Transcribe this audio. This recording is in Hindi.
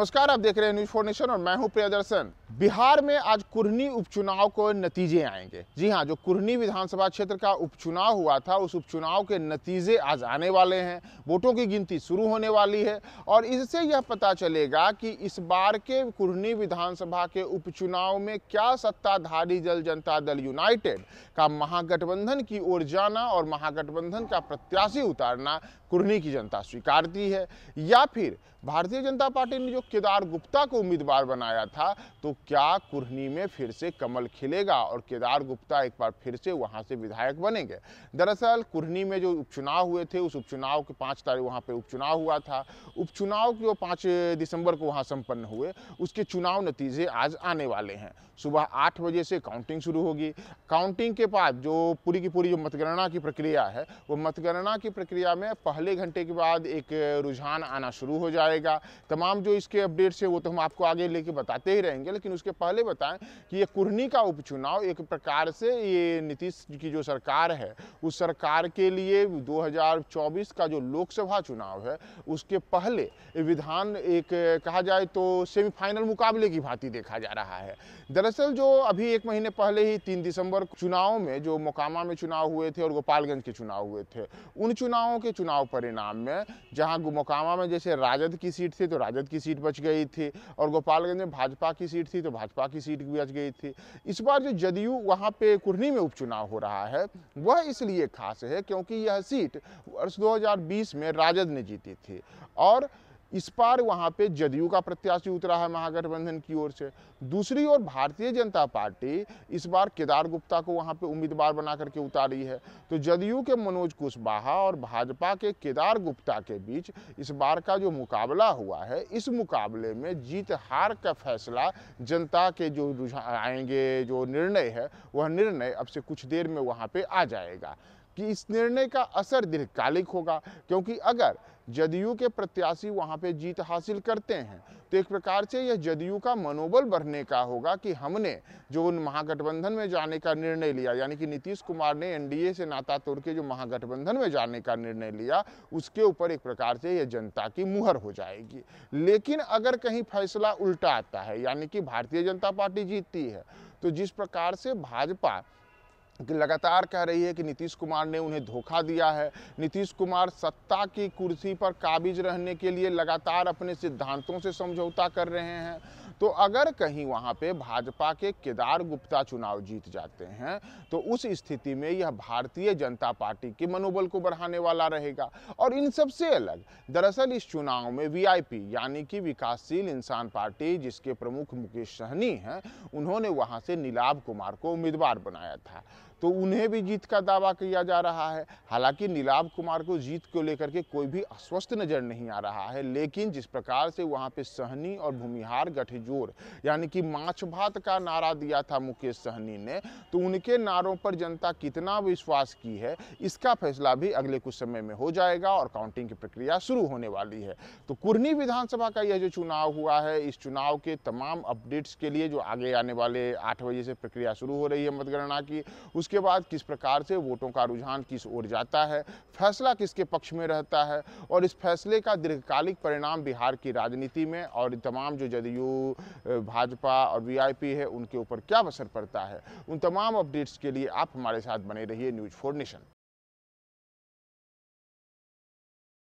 नमस्कार आप देख रहे हैं न्यूज फोर नेशन और मैं हूं प्रियदर्शन बिहार में आज कुरनी उपचुनाव को नतीजे आएंगे जी हाँ जो कुरनी विधानसभा क्षेत्र का उपचुनाव हुआ था उस उपचुनाव के नतीजे आज आने वाले हैं वोटों की गिनती शुरू होने वाली है और इससे यह पता चलेगा कि इस बार के कुरनी विधानसभा के उपचुनाव में क्या सत्ताधारी जल जनता दल यूनाइटेड का महागठबंधन की ओर जाना और महागठबंधन का प्रत्याशी उतारना कुरनी की जनता स्वीकारती है या फिर भारतीय जनता पार्टी ने जो केदार गुप्ता को उम्मीदवार बनाया था तो क्या कुरनी में में फिर से कमल खिलेगा और केदार गुप्ता एक बार फिर से वहां से विधायक बनेंगे दरअसल कुरनी में जो उपचुनाव हुए थे उस उपचुनाव के पाँच तारीख वहाँ पर उपचुनाव हुआ था उपचुनाव जो पाँच दिसंबर को वहाँ संपन्न हुए उसके चुनाव नतीजे आज आने वाले हैं सुबह आठ बजे से काउंटिंग शुरू होगी काउंटिंग के बाद जो पूरी की पूरी जो मतगणना की प्रक्रिया है वो मतगणना की प्रक्रिया में पहले घंटे के बाद एक रुझान आना शुरू हो जाएगा तमाम जो इसके अपडेट्स है वो तो हम आपको आगे लेके बताते ही रहेंगे लेकिन उसके पहले बताएं कि ये कुर्नी का उपचुनाव एक प्रकार से ये नीतीश की जो सरकार है उस सरकार के लिए 2024 का जो लोकसभा चुनाव है उसके पहले विधान एक कहा जाए तो सेमीफाइनल मुकाबले की भांति देखा जा रहा है दरअसल जो अभी एक महीने पहले ही तीन दिसंबर चुनाव में जो मोकामा में चुनाव हुए थे और गोपालगंज के चुनाव हुए थे उन चुनावों के चुनाव परिणाम में जहाँ मोकामा में जैसे राजद की सीट थी तो राजद की सीट बच गई थी और गोपालगंज में भाजपा की सीट थी तो भाजपा की सीट भी बच गई थी इस बार जो जदयू वहाँ पे कुरनी में उपचुनाव हो रहा है वह इसलिए खास है क्योंकि यह सीट वर्ष 2020 में राजद ने जीती थी और इस बार वहाँ पे जदयू का प्रत्याशी उतरा है महागठबंधन की ओर से दूसरी ओर भारतीय जनता पार्टी इस बार केदार गुप्ता को वहाँ पे उम्मीदवार बना करके उतारी है तो जदयू के मनोज कुशवाहा और भाजपा के केदार गुप्ता के बीच इस बार का जो मुकाबला हुआ है इस मुकाबले में जीत हार का फैसला जनता के जो रुझान आएंगे जो निर्णय है वह निर्णय अब से कुछ देर में वहाँ पर आ जाएगा कि इस निर्णय का असर दीर्घकालिक होगा क्योंकि अगर जदयू के प्रत्याशी वहां पे जीत हासिल करते हैं तो एक प्रकार से यह जदयू का मनोबल बढ़ने का होगा कि हमने जो उन महागठबंधन में जाने का निर्णय लिया यानी कि नीतीश कुमार ने एनडीए से नाता तोड़ के जो महागठबंधन में जाने का निर्णय लिया उसके ऊपर एक प्रकार से यह जनता की मुहर हो जाएगी लेकिन अगर कहीं फैसला उल्टा आता है यानी कि भारतीय जनता पार्टी जीतती है तो जिस प्रकार से भाजपा लगातार कह रही है कि नीतीश कुमार ने उन्हें धोखा दिया है नीतीश कुमार सत्ता की कुर्सी पर काबिज रहने के लिए लगातार अपने सिद्धांतों से समझौता कर रहे हैं तो अगर कहीं वहाँ पे भाजपा के केदार गुप्ता चुनाव जीत जाते हैं तो उस स्थिति में यह भारतीय जनता पार्टी के मनोबल को बढ़ाने वाला रहेगा और इन सबसे अलग दरअसल इस चुनाव में वीआईपी यानी कि विकासशील इंसान पार्टी जिसके प्रमुख मुकेश सहनी हैं उन्होंने वहाँ से नीलाभ कुमार को उम्मीदवार बनाया था तो उन्हें भी जीत का दावा किया जा रहा है हालांकि नीलाभ कुमार को जीत को लेकर के कोई भी अस्वस्थ नज़र नहीं आ रहा है लेकिन जिस प्रकार से वहाँ पे सहनी और भूमिहार गठजोड़ यानी कि माछ भात का नारा दिया था मुकेश सहनी ने तो उनके नारों पर जनता कितना विश्वास की है इसका फैसला भी अगले कुछ समय में हो जाएगा और काउंटिंग की प्रक्रिया शुरू होने वाली है तो कुरनी विधानसभा का यह जो चुनाव हुआ है इस चुनाव के तमाम अपडेट्स के लिए जो आगे आने वाले आठ बजे से प्रक्रिया शुरू हो रही है मतगणना की उस उसके बाद किस प्रकार से वोटों का रुझान किस ओर जाता है फैसला किसके पक्ष में रहता है और इस फैसले का दीर्घकालिक परिणाम बिहार की राजनीति में और तमाम जो जदयू भाजपा और वी है उनके ऊपर क्या असर पड़ता है उन तमाम अपडेट्स के लिए आप हमारे साथ बने रहिए न्यूज़ फोर नेशन